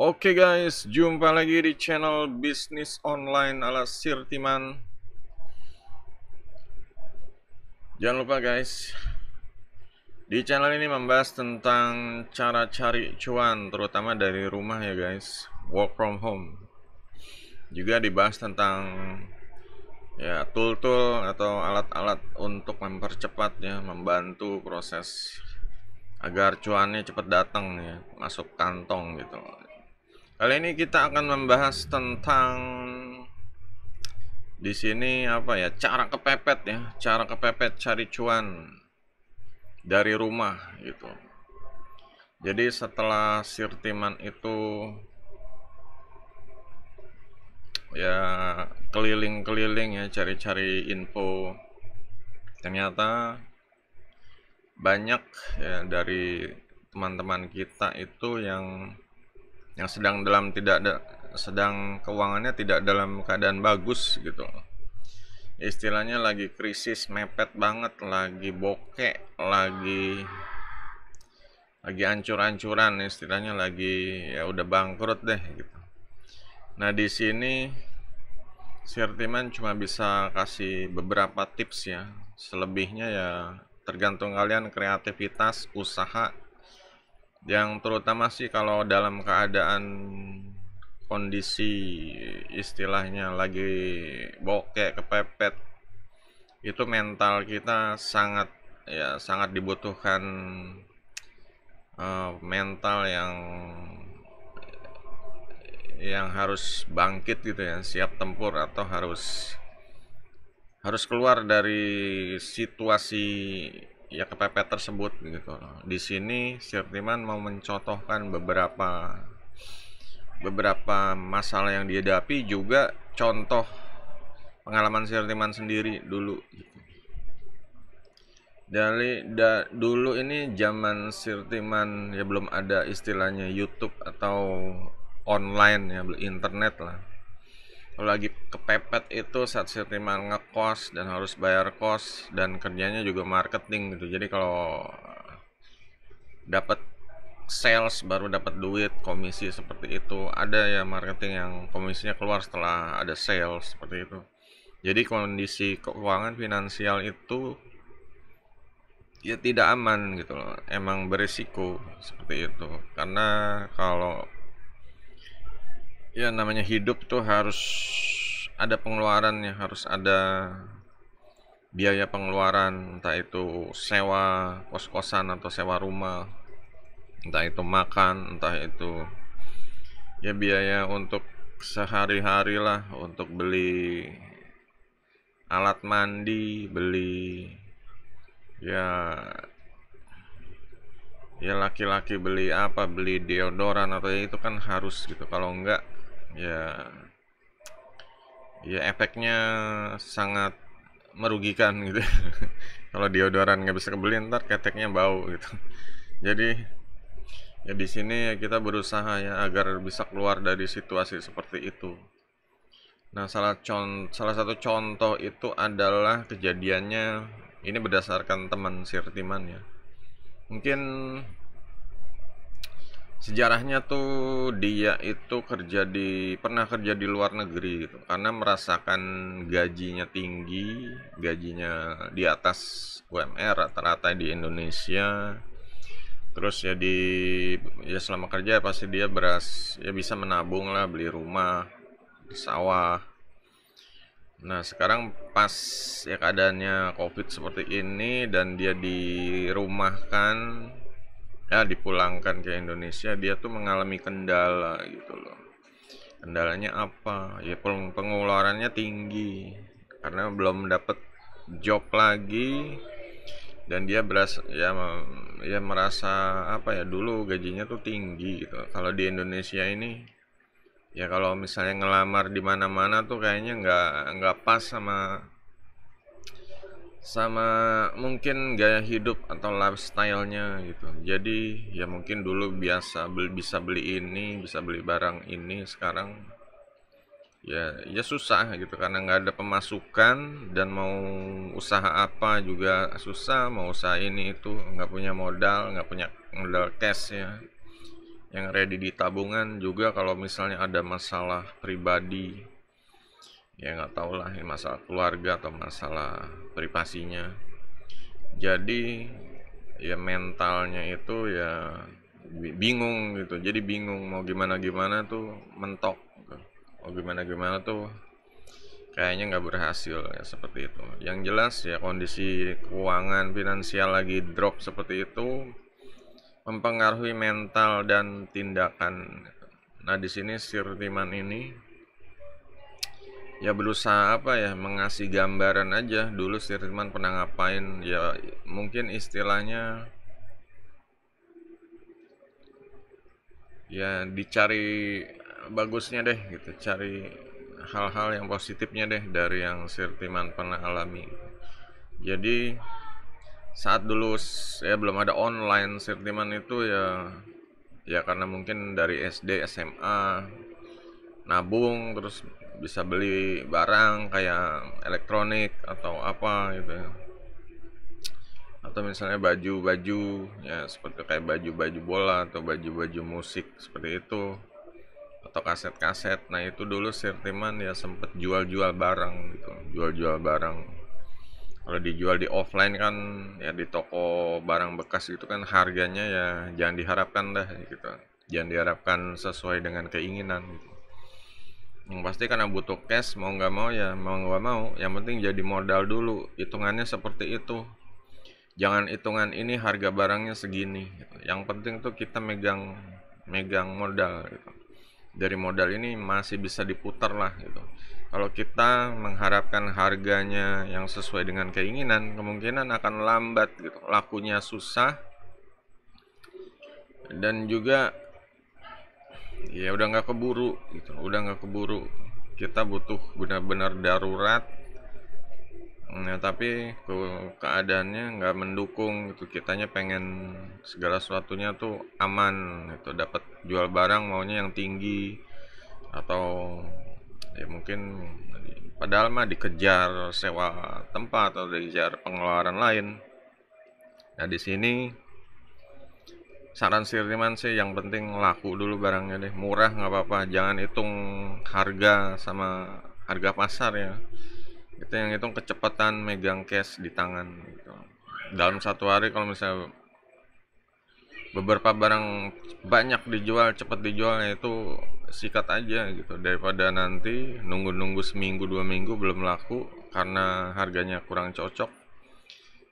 Oke okay guys, jumpa lagi di channel bisnis online ala Sirtiman. Jangan lupa guys, di channel ini membahas tentang cara cari cuan, terutama dari rumah ya guys, work from home. Juga dibahas tentang ya tool-tool atau alat-alat untuk mempercepat ya membantu proses agar cuannya cepat datang ya masuk kantong gitu Kali ini kita akan membahas tentang di sini apa ya cara kepepet ya cara kepepet cari cuan dari rumah gitu jadi setelah sirtiman itu ya keliling-keliling ya cari-cari info ternyata banyak ya dari teman-teman kita itu yang yang sedang dalam tidak ada sedang keuangannya tidak dalam keadaan bagus gitu istilahnya lagi krisis mepet banget lagi bokek lagi lagi ancur-ancuran istilahnya lagi ya udah bangkrut deh gitu nah di sini Sirtiman cuma bisa kasih beberapa tips ya selebihnya ya tergantung kalian kreativitas usaha yang terutama sih kalau dalam keadaan kondisi istilahnya lagi bokek kepepet itu mental kita sangat ya sangat dibutuhkan uh, mental yang yang harus bangkit gitu ya siap tempur atau harus harus keluar dari situasi ya kepepet tersebut gitu loh. Di sini Sirtiman mau mencontohkan beberapa beberapa masalah yang dihadapi juga contoh pengalaman Sirtiman sendiri dulu Dari da, dulu ini zaman Sirtiman ya belum ada istilahnya YouTube atau online ya internet lah kalau lagi kepepet itu saat terima ngekos dan harus bayar kos dan kerjanya juga marketing gitu jadi kalau eh, dapat sales baru dapat duit komisi seperti itu ada ya marketing yang komisinya keluar setelah ada sales seperti itu jadi kondisi keuangan finansial itu ya tidak aman gitu loh emang berisiko seperti itu karena kalau ya namanya hidup tuh harus ada pengeluarannya harus ada biaya pengeluaran entah itu sewa kos-kosan atau sewa rumah entah itu makan entah itu ya biaya untuk sehari-hari lah untuk beli alat mandi beli ya ya laki-laki beli apa beli deodoran atau ya, itu kan harus gitu kalau enggak ya ya efeknya sangat merugikan gitu kalau deodoran nggak bisa kebeli ntar keteknya bau gitu jadi ya di sini ya kita berusaha ya agar bisa keluar dari situasi seperti itu nah salah contoh salah satu contoh itu adalah kejadiannya ini berdasarkan teman sirtiman ya mungkin sejarahnya tuh dia itu kerja di pernah kerja di luar negeri gitu karena merasakan gajinya tinggi gajinya di atas UMR rata-rata di Indonesia terus ya di ya selama kerja ya pasti dia beras ya bisa menabung lah beli rumah sawah nah sekarang pas ya keadaannya covid seperti ini dan dia dirumahkan ya dipulangkan ke Indonesia dia tuh mengalami kendala gitu loh kendalanya apa ya pengeluarannya tinggi karena belum dapat job lagi dan dia beras ya ya merasa apa ya dulu gajinya tuh tinggi gitu kalau di Indonesia ini ya kalau misalnya ngelamar di mana-mana tuh kayaknya nggak nggak pas sama sama mungkin gaya hidup atau lifestyle-nya gitu jadi ya mungkin dulu biasa beli, bisa beli ini bisa beli barang ini sekarang ya ya susah gitu karena nggak ada pemasukan dan mau usaha apa juga susah mau usaha ini itu nggak punya modal nggak punya modal cash ya yang ready di tabungan juga kalau misalnya ada masalah pribadi ya nggak tau lah ini masalah keluarga atau masalah privasinya jadi ya mentalnya itu ya bingung gitu jadi bingung mau gimana gimana tuh mentok gitu. mau gimana gimana tuh kayaknya nggak berhasil ya seperti itu yang jelas ya kondisi keuangan finansial lagi drop seperti itu mempengaruhi mental dan tindakan nah di sini sirtiman ini ya berusaha apa ya mengasih gambaran aja dulu Sirman pernah ngapain ya mungkin istilahnya ya dicari bagusnya deh gitu cari hal-hal yang positifnya deh dari yang Sirtiman pernah alami jadi saat dulu ya belum ada online Sirtiman itu ya ya karena mungkin dari SD SMA nabung terus bisa beli barang kayak elektronik atau apa gitu ya. atau misalnya baju-baju ya seperti kayak baju-baju bola atau baju-baju musik seperti itu atau kaset-kaset nah itu dulu Sirtiman ya sempet jual-jual barang gitu jual-jual barang kalau dijual di offline kan ya di toko barang bekas itu kan harganya ya jangan diharapkan dah gitu jangan diharapkan sesuai dengan keinginan gitu yang pasti karena butuh cash mau nggak mau ya mau nggak mau yang penting jadi modal dulu hitungannya seperti itu jangan hitungan ini harga barangnya segini yang penting tuh kita megang megang modal gitu. dari modal ini masih bisa diputar lah gitu kalau kita mengharapkan harganya yang sesuai dengan keinginan kemungkinan akan lambat gitu lakunya susah dan juga ya udah nggak keburu gitu udah nggak keburu kita butuh benar-benar darurat nah tapi ke keadaannya nggak mendukung itu kitanya pengen segala sesuatunya tuh aman itu dapat jual barang maunya yang tinggi atau ya mungkin padahal mah dikejar sewa tempat atau dikejar pengeluaran lain nah di sini saran Sirniman sih yang penting laku dulu barangnya deh murah nggak apa-apa jangan hitung harga sama harga pasar ya itu yang hitung kecepatan megang cash di tangan gitu. dalam satu hari kalau misalnya beberapa barang banyak dijual cepat dijual ya itu sikat aja gitu daripada nanti nunggu-nunggu seminggu dua minggu belum laku karena harganya kurang cocok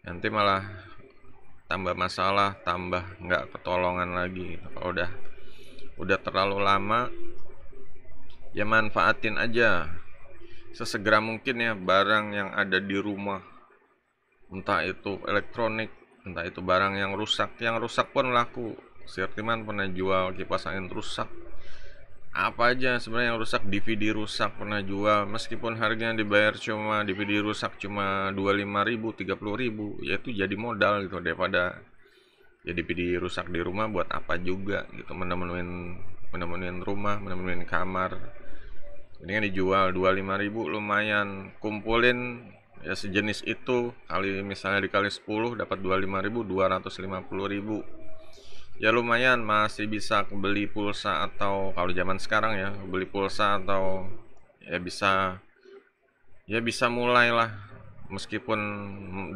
nanti malah tambah masalah tambah nggak ketolongan lagi kalau udah udah terlalu lama ya manfaatin aja sesegera mungkin ya barang yang ada di rumah entah itu elektronik entah itu barang yang rusak yang rusak pun laku Sirtiman pernah jual kipas angin rusak apa aja sebenarnya yang rusak DVD rusak pernah jual meskipun harganya dibayar cuma DVD rusak cuma 25.000 30.000 yaitu jadi modal gitu daripada ya DVD rusak di rumah buat apa juga gitu menemenin menemenin rumah menemenin kamar ini kan dijual 25.000 lumayan kumpulin ya sejenis itu kali misalnya dikali 10 dapat 25.000 250.000 ya lumayan masih bisa beli pulsa atau kalau zaman sekarang ya beli pulsa atau ya bisa ya bisa mulailah meskipun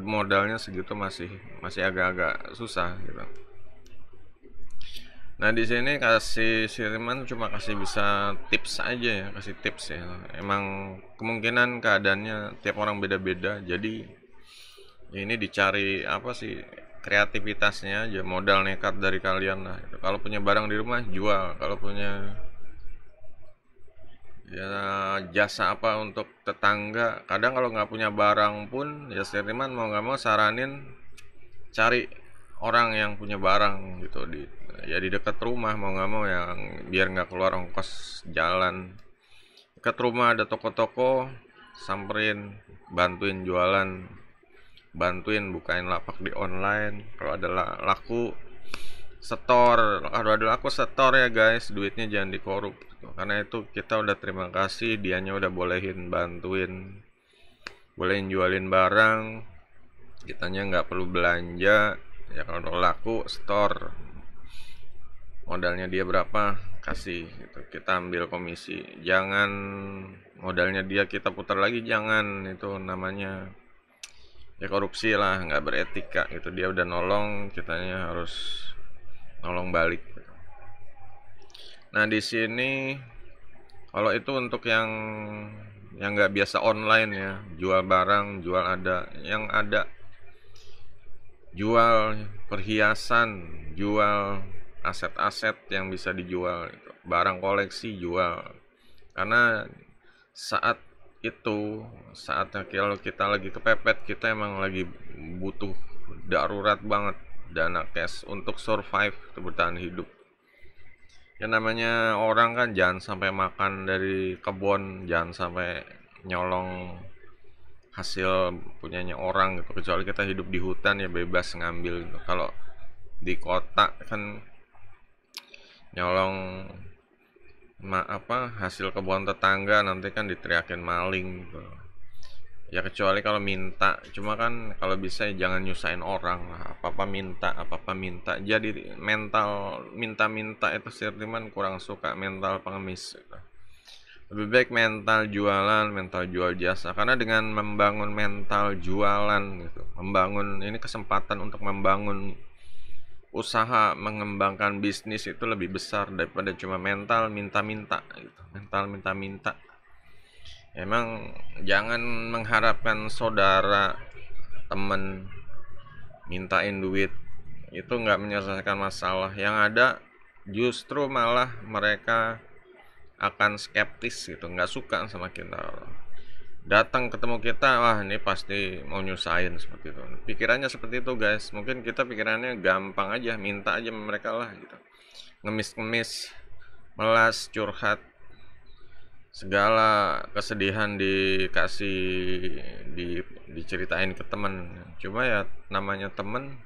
modalnya segitu masih masih agak-agak susah gitu nah di sini kasih siriman cuma kasih bisa tips aja ya kasih tips ya emang kemungkinan keadaannya tiap orang beda-beda jadi ini dicari apa sih kreativitasnya aja modal nekat dari kalian lah kalau punya barang di rumah jual kalau punya ya jasa apa untuk tetangga kadang kalau nggak punya barang pun ya seniman mau nggak mau saranin cari orang yang punya barang gitu di ya di dekat rumah mau nggak mau yang biar nggak keluar ongkos jalan dekat rumah ada toko-toko samperin bantuin jualan bantuin bukain lapak di online kalau ada laku setor kalau ada laku setor ya guys duitnya jangan dikorup karena itu kita udah terima kasih dianya udah bolehin bantuin bolehin jualin barang kitanya nggak perlu belanja ya kalau laku store modalnya dia berapa kasih gitu. kita ambil komisi jangan modalnya dia kita putar lagi jangan itu namanya ya korupsi lah nggak beretika gitu dia udah nolong kitanya harus nolong balik gitu. nah di sini kalau itu untuk yang yang nggak biasa online ya jual barang jual ada yang ada jual perhiasan jual aset-aset yang bisa dijual gitu. barang koleksi jual karena saat itu saatnya kalau kita lagi kepepet kita emang lagi butuh darurat banget dana cash untuk survive kebutuhan hidup yang namanya orang kan jangan sampai makan dari kebun jangan sampai nyolong hasil punyanya orang gitu kecuali kita hidup di hutan ya bebas ngambil gitu. kalau di kota kan nyolong ma apa hasil kebun tetangga nanti kan diteriakin maling gitu ya kecuali kalau minta cuma kan kalau bisa ya jangan nyusahin orang lah apa apa minta apa apa minta jadi mental minta minta itu sirtiman kurang suka mental pengemis gitu lebih baik mental jualan, mental jual jasa karena dengan membangun mental jualan gitu, membangun ini kesempatan untuk membangun usaha mengembangkan bisnis itu lebih besar daripada cuma mental minta-minta gitu. Mental minta-minta. Emang jangan mengharapkan saudara, temen mintain duit itu nggak menyelesaikan masalah. Yang ada justru malah mereka akan skeptis gitu, nggak suka sama kita datang ketemu kita wah ini pasti mau nyusahin seperti itu pikirannya seperti itu guys mungkin kita pikirannya gampang aja minta aja mereka lah gitu ngemis-ngemis melas curhat segala kesedihan dikasih di, diceritain ke teman cuma ya namanya teman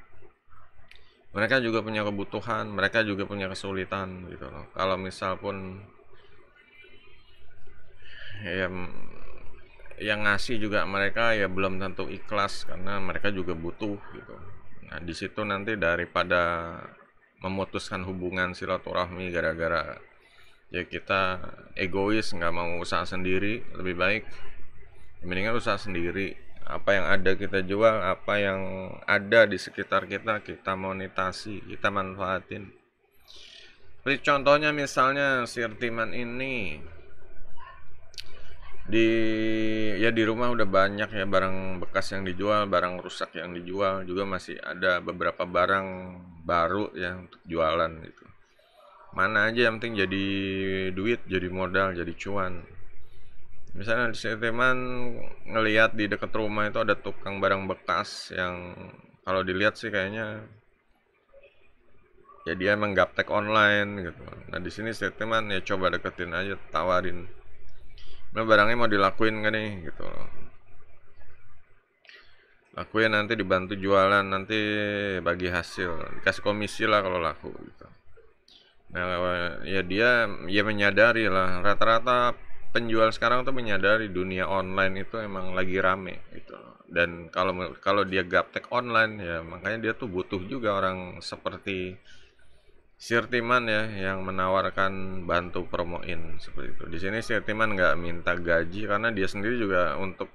mereka juga punya kebutuhan mereka juga punya kesulitan gitu loh kalau misal pun ya yang ngasih juga mereka ya belum tentu ikhlas karena mereka juga butuh gitu. Nah, di situ nanti daripada memutuskan hubungan silaturahmi gara-gara ya kita egois nggak mau usaha sendiri lebih baik mendingan usaha sendiri apa yang ada kita jual apa yang ada di sekitar kita kita monetasi kita manfaatin Jadi contohnya misalnya sirtiman ini di ya di rumah udah banyak ya barang bekas yang dijual, barang rusak yang dijual juga masih ada beberapa barang baru ya untuk jualan gitu. Mana aja yang penting jadi duit, jadi modal, jadi cuan. Misalnya di teman ngelihat di dekat rumah itu ada tukang barang bekas yang kalau dilihat sih kayaknya ya dia emang gaptek online gitu. Nah di sini teman ya coba deketin aja, tawarin nah barangnya mau dilakuin gak nih gitu loh lakuin nanti dibantu jualan nanti bagi hasil kasih komisi lah kalau laku gitu nah ya dia ya menyadari lah rata-rata penjual sekarang tuh menyadari dunia online itu emang lagi rame gitu dan kalau kalau dia gaptek online ya makanya dia tuh butuh juga orang seperti Sirtiman ya yang menawarkan bantu promoin seperti itu. Di sini Sirtiman nggak minta gaji karena dia sendiri juga untuk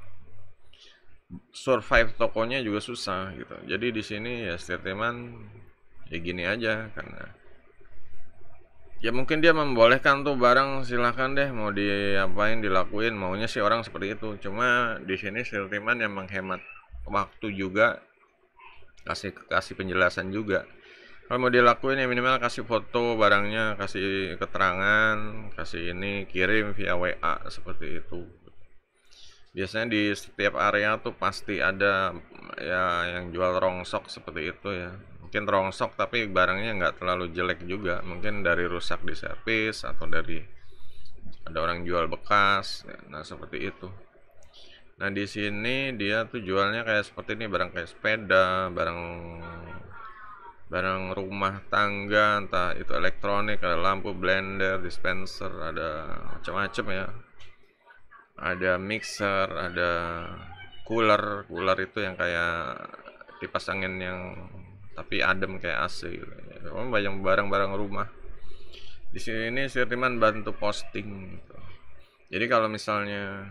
survive tokonya juga susah gitu. Jadi di sini ya Sirtiman ya gini aja karena ya mungkin dia membolehkan tuh barang silahkan deh mau diapain dilakuin maunya sih orang seperti itu cuma di sini Sirtiman yang menghemat waktu juga kasih kasih penjelasan juga kalau mau dilakuin ya minimal kasih foto barangnya kasih keterangan kasih ini kirim via WA seperti itu biasanya di setiap area tuh pasti ada ya yang jual rongsok seperti itu ya mungkin rongsok tapi barangnya nggak terlalu jelek juga mungkin dari rusak di servis atau dari ada orang jual bekas ya, nah seperti itu nah di sini dia tuh jualnya kayak seperti ini barang kayak sepeda barang barang rumah tangga entah itu elektronik ada lampu blender dispenser ada macam-macam ya ada mixer ada cooler cooler itu yang kayak kipas angin yang tapi adem kayak AC gitu. banyak barang-barang rumah di sini ini Sirtiman bantu posting gitu. jadi kalau misalnya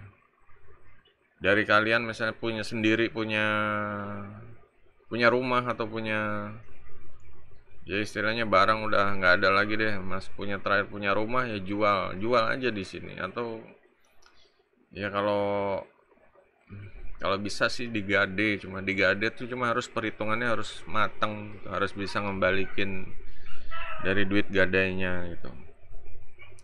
dari kalian misalnya punya sendiri punya punya rumah atau punya ya istilahnya barang udah nggak ada lagi deh mas punya terakhir punya rumah ya jual jual aja di sini atau ya kalau kalau bisa sih digade cuma digade tuh cuma harus perhitungannya harus matang harus bisa ngembalikin dari duit gadainya gitu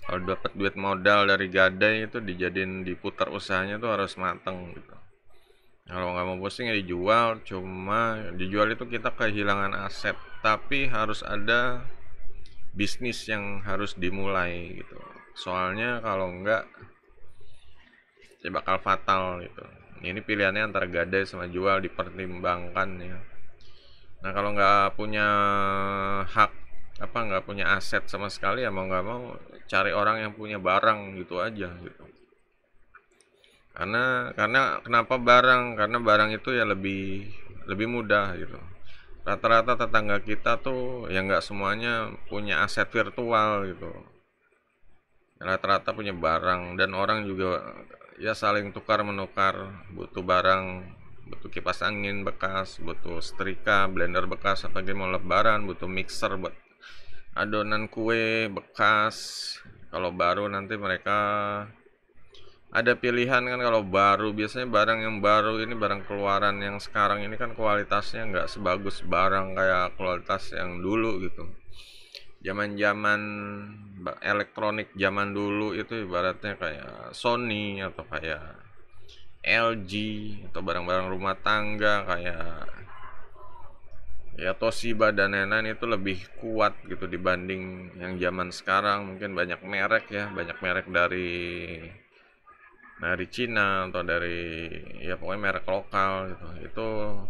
kalau dapat duit modal dari gadai itu dijadiin diputar usahanya tuh harus matang gitu kalau nggak mau pusing ya dijual cuma dijual itu kita kehilangan aset tapi harus ada bisnis yang harus dimulai gitu soalnya kalau enggak ya bakal fatal gitu ini pilihannya antara gadai sama jual dipertimbangkan ya nah kalau nggak punya hak apa nggak punya aset sama sekali ya mau nggak mau cari orang yang punya barang gitu aja gitu karena karena kenapa barang karena barang itu ya lebih lebih mudah gitu rata-rata tetangga kita tuh yang nggak semuanya punya aset virtual gitu rata-rata punya barang dan orang juga ya saling tukar menukar butuh barang butuh kipas angin bekas butuh setrika blender bekas apalagi mau lebaran butuh mixer buat adonan kue bekas kalau baru nanti mereka ada pilihan kan kalau baru biasanya barang yang baru ini barang keluaran yang sekarang ini kan kualitasnya nggak sebagus barang kayak kualitas yang dulu gitu zaman-zaman elektronik zaman dulu itu ibaratnya kayak Sony atau kayak LG atau barang-barang rumah tangga kayak ya Toshiba dan lain-lain itu lebih kuat gitu dibanding yang zaman sekarang mungkin banyak merek ya banyak merek dari dari Cina atau dari ya pokoknya merek lokal gitu itu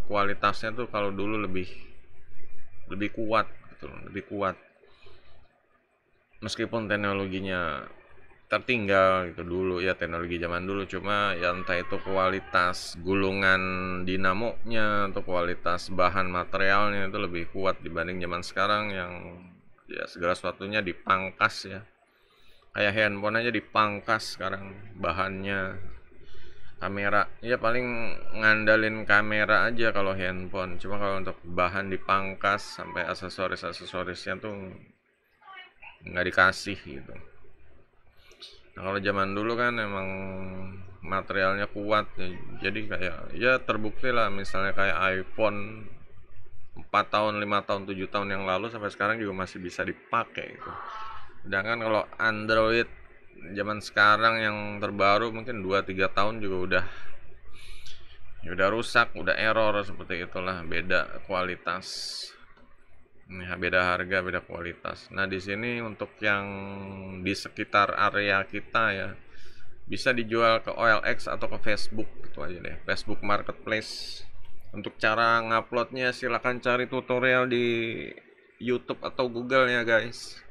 kualitasnya tuh kalau dulu lebih lebih kuat gitu lebih kuat meskipun teknologinya tertinggal gitu dulu ya teknologi zaman dulu cuma ya entah itu kualitas gulungan dinamonya atau kualitas bahan materialnya itu lebih kuat dibanding zaman sekarang yang ya segala sesuatunya dipangkas ya kayak handphone aja dipangkas sekarang bahannya kamera ya paling ngandalin kamera aja kalau handphone cuma kalau untuk bahan dipangkas sampai aksesoris aksesorisnya tuh nggak dikasih gitu nah kalau zaman dulu kan emang materialnya kuat ya. jadi kayak ya terbukti lah misalnya kayak iPhone 4 tahun 5 tahun 7 tahun yang lalu sampai sekarang juga masih bisa dipakai gitu sedangkan kalau Android zaman sekarang yang terbaru mungkin 2-3 tahun juga udah ya udah rusak udah error seperti itulah beda kualitas ini ya, beda harga beda kualitas nah di sini untuk yang di sekitar area kita ya bisa dijual ke OLX atau ke Facebook itu aja deh Facebook Marketplace untuk cara nguploadnya silahkan cari tutorial di YouTube atau Google ya guys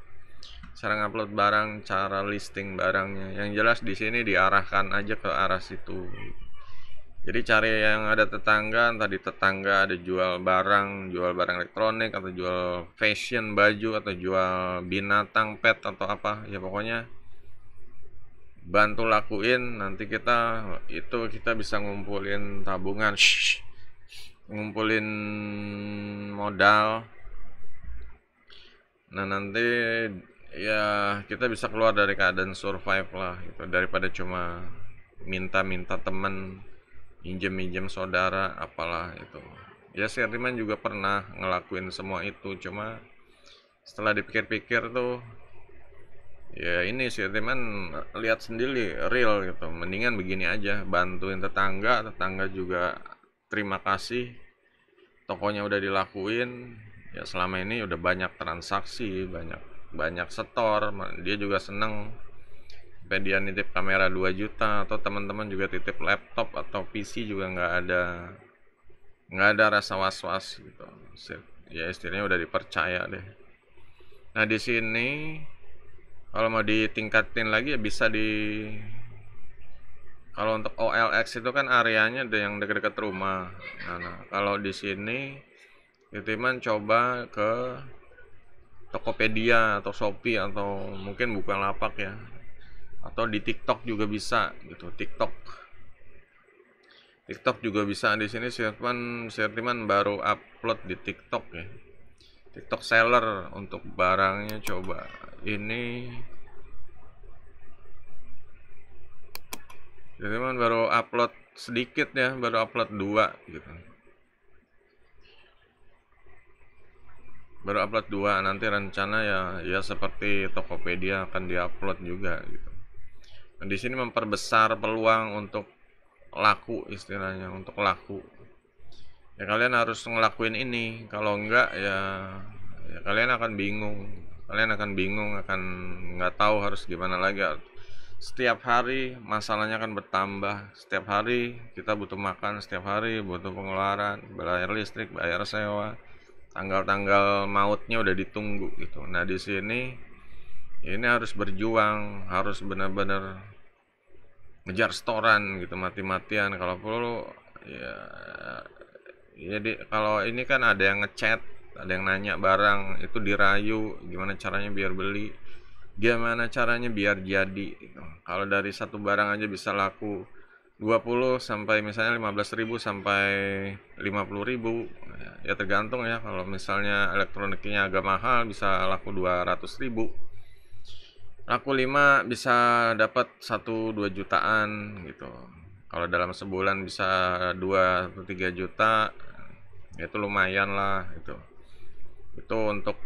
cara ngupload barang, cara listing barangnya. Yang jelas di sini diarahkan aja ke arah situ. Jadi cari yang ada tetangga, entah di tetangga ada jual barang, jual barang elektronik atau jual fashion baju atau jual binatang pet atau apa, ya pokoknya bantu lakuin nanti kita itu kita bisa ngumpulin tabungan shh, ngumpulin modal nah nanti ya kita bisa keluar dari keadaan survive lah gitu daripada cuma minta-minta temen minjem-minjem saudara apalah itu ya Sherman juga pernah ngelakuin semua itu cuma setelah dipikir-pikir tuh ya ini Sherman lihat sendiri real gitu mendingan begini aja bantuin tetangga tetangga juga terima kasih tokonya udah dilakuin ya selama ini udah banyak transaksi banyak banyak setor dia juga seneng sampai dia nitip kamera 2 juta atau teman-teman juga titip laptop atau PC juga nggak ada nggak ada rasa was-was gitu ya istilahnya udah dipercaya deh nah di sini kalau mau ditingkatin lagi ya bisa di kalau untuk OLX itu kan areanya ada yang dekat-dekat rumah nah, nah kalau di sini titiman coba ke Tokopedia atau Shopee atau mungkin bukan lapak ya atau di TikTok juga bisa gitu TikTok TikTok juga bisa di sini Sirman Sirman baru upload di TikTok ya TikTok seller untuk barangnya coba ini Sirman baru upload sedikit ya baru upload dua gitu baru upload dua nanti rencana ya ya seperti Tokopedia akan diupload juga gitu nah, di sini memperbesar peluang untuk laku istilahnya untuk laku ya kalian harus ngelakuin ini kalau enggak ya, ya kalian akan bingung kalian akan bingung akan nggak tahu harus gimana lagi setiap hari masalahnya akan bertambah setiap hari kita butuh makan setiap hari butuh pengeluaran bayar listrik bayar sewa tanggal-tanggal mautnya udah ditunggu gitu. Nah di sini ini harus berjuang, harus benar-benar ngejar setoran gitu mati-matian. Kalau perlu ya jadi ya kalau ini kan ada yang ngechat, ada yang nanya barang itu dirayu, gimana caranya biar beli, gimana caranya biar jadi. Gitu. Kalau dari satu barang aja bisa laku 20 sampai misalnya 15.000 sampai 50.000 ya tergantung ya kalau misalnya elektroniknya agak mahal bisa laku 200.000 laku 5 bisa dapat 1-2 jutaan gitu kalau dalam sebulan bisa 2-3 juta itu lumayan lah itu itu untuk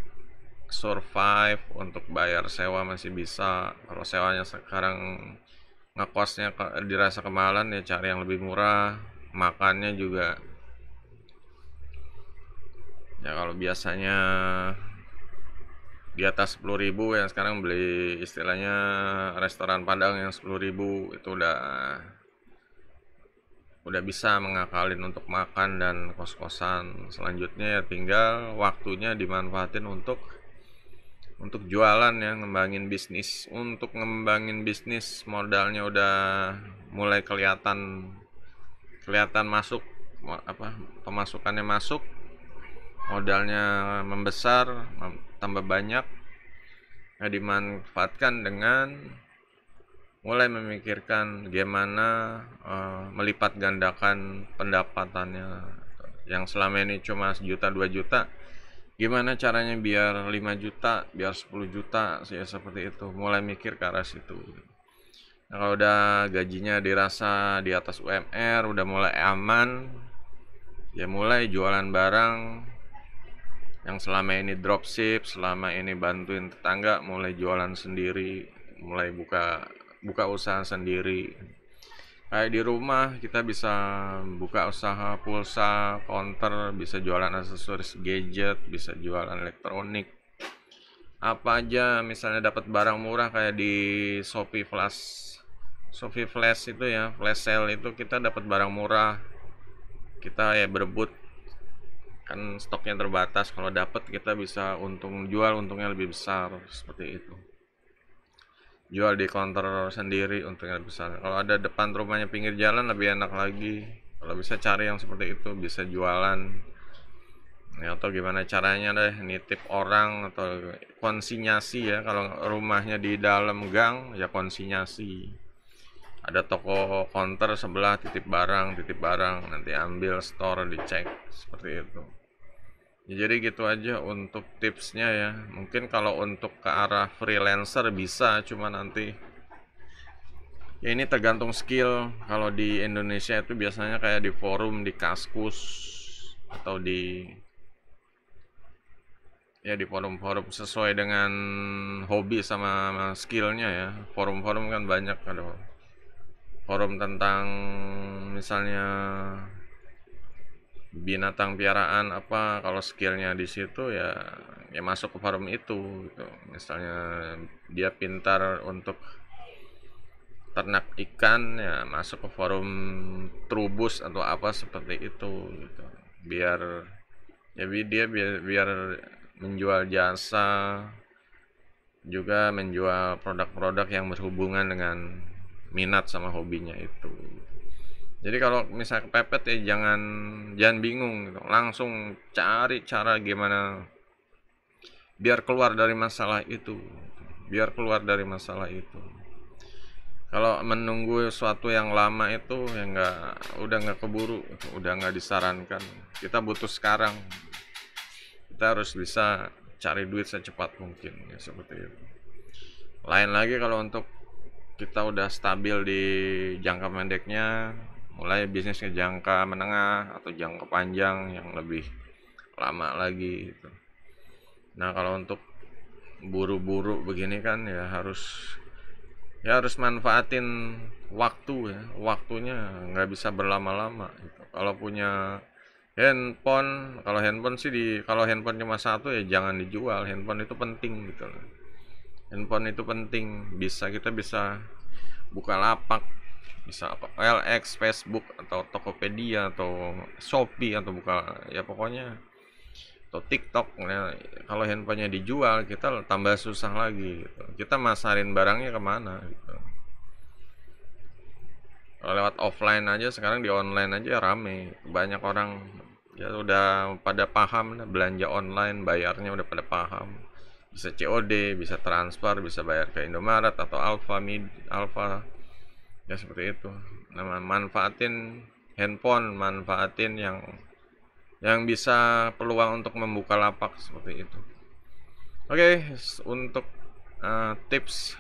survive untuk bayar sewa masih bisa kalau sewanya sekarang ngekosnya ke, dirasa kemalan ya cari yang lebih murah makannya juga ya kalau biasanya di atas 10.000 yang sekarang beli istilahnya restoran Padang yang 10.000 itu udah udah bisa mengakalin untuk makan dan kos-kosan selanjutnya ya tinggal waktunya dimanfaatin untuk untuk jualan ya ngembangin bisnis untuk ngembangin bisnis modalnya udah mulai kelihatan kelihatan masuk apa pemasukannya masuk modalnya membesar tambah banyak ya dimanfaatkan dengan mulai memikirkan gimana uh, melipat gandakan pendapatannya yang selama ini cuma sejuta dua juta gimana caranya biar 5 juta, biar 10 juta, ya seperti itu. Mulai mikir ke arah situ. Nah, kalau udah gajinya dirasa di atas UMR, udah mulai aman, ya mulai jualan barang yang selama ini dropship, selama ini bantuin tetangga, mulai jualan sendiri, mulai buka buka usaha sendiri kayak di rumah kita bisa buka usaha pulsa counter bisa jualan aksesoris gadget bisa jualan elektronik apa aja misalnya dapat barang murah kayak di Shopee Flash Shopee Flash itu ya flash sale itu kita dapat barang murah kita ya berebut kan stoknya terbatas kalau dapat kita bisa untung jual untungnya lebih besar seperti itu jual di counter sendiri untuk yang besar kalau ada depan rumahnya pinggir jalan lebih enak lagi kalau bisa cari yang seperti itu bisa jualan ya, atau gimana caranya deh nitip orang atau konsinyasi ya kalau rumahnya di dalam gang ya konsinyasi ada toko counter sebelah titip barang titip barang nanti ambil store dicek seperti itu Ya, jadi gitu aja untuk tipsnya ya. Mungkin kalau untuk ke arah freelancer bisa, cuma nanti ya ini tergantung skill. Kalau di Indonesia itu biasanya kayak di forum, di kaskus atau di ya di forum-forum sesuai dengan hobi sama skillnya ya. Forum-forum kan banyak kalau forum tentang misalnya binatang piaraan apa kalau skillnya di situ ya ya masuk ke farm itu gitu. misalnya dia pintar untuk ternak ikan ya masuk ke forum trubus atau apa seperti itu gitu biar ya dia biar, biar menjual jasa juga menjual produk-produk yang berhubungan dengan minat sama hobinya itu jadi kalau misalnya kepepet ya jangan jangan bingung gitu. langsung cari cara gimana biar keluar dari masalah itu biar keluar dari masalah itu kalau menunggu sesuatu yang lama itu ya nggak udah nggak keburu udah nggak disarankan kita butuh sekarang kita harus bisa cari duit secepat mungkin ya seperti itu lain lagi kalau untuk kita udah stabil di jangka pendeknya mulai bisnisnya jangka menengah atau jangka panjang yang lebih lama lagi gitu. Nah kalau untuk buru-buru begini kan ya harus ya harus manfaatin waktu ya waktunya nggak bisa berlama-lama gitu. kalau punya handphone kalau handphone sih di kalau handphone cuma satu ya jangan dijual handphone itu penting gitu handphone itu penting bisa kita bisa buka lapak bisa apa LX, Facebook atau Tokopedia atau Shopee atau buka ya pokoknya atau TikTok ya, kalau handphonenya dijual kita tambah susah lagi gitu. kita masarin barangnya kemana gitu kalau lewat offline aja sekarang di online aja rame banyak orang ya udah pada paham belanja online bayarnya udah pada paham bisa COD bisa transfer bisa bayar ke Indomaret atau Alfa Mid Alfa ya seperti itu nama manfaatin handphone manfaatin yang yang bisa peluang untuk membuka lapak seperti itu oke untuk uh, tips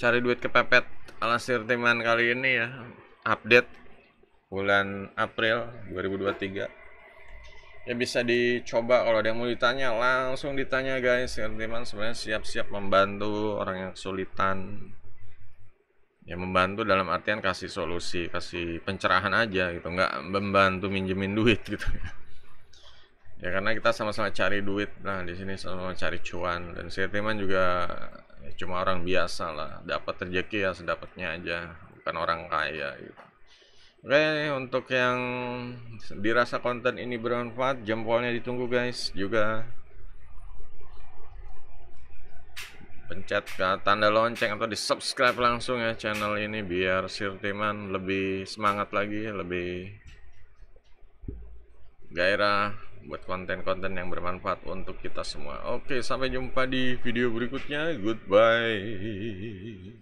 cari duit kepepet ala sirtiman kali ini ya update bulan April 2023 ya bisa dicoba kalau ada yang mau ditanya langsung ditanya guys sirtiman sebenarnya siap-siap membantu orang yang kesulitan ya membantu dalam artian kasih solusi kasih pencerahan aja gitu nggak membantu minjemin duit gitu ya karena kita sama-sama cari duit nah di sini sama-sama cari cuan dan saya teman juga ya, cuma orang biasa lah dapat rezeki ya sedapatnya aja bukan orang kaya gitu Oke, untuk yang dirasa konten ini bermanfaat, jempolnya ditunggu guys juga. pencet tanda lonceng atau di subscribe langsung ya channel ini biar Sirtiman lebih semangat lagi lebih gairah buat konten-konten yang bermanfaat untuk kita semua oke sampai jumpa di video berikutnya goodbye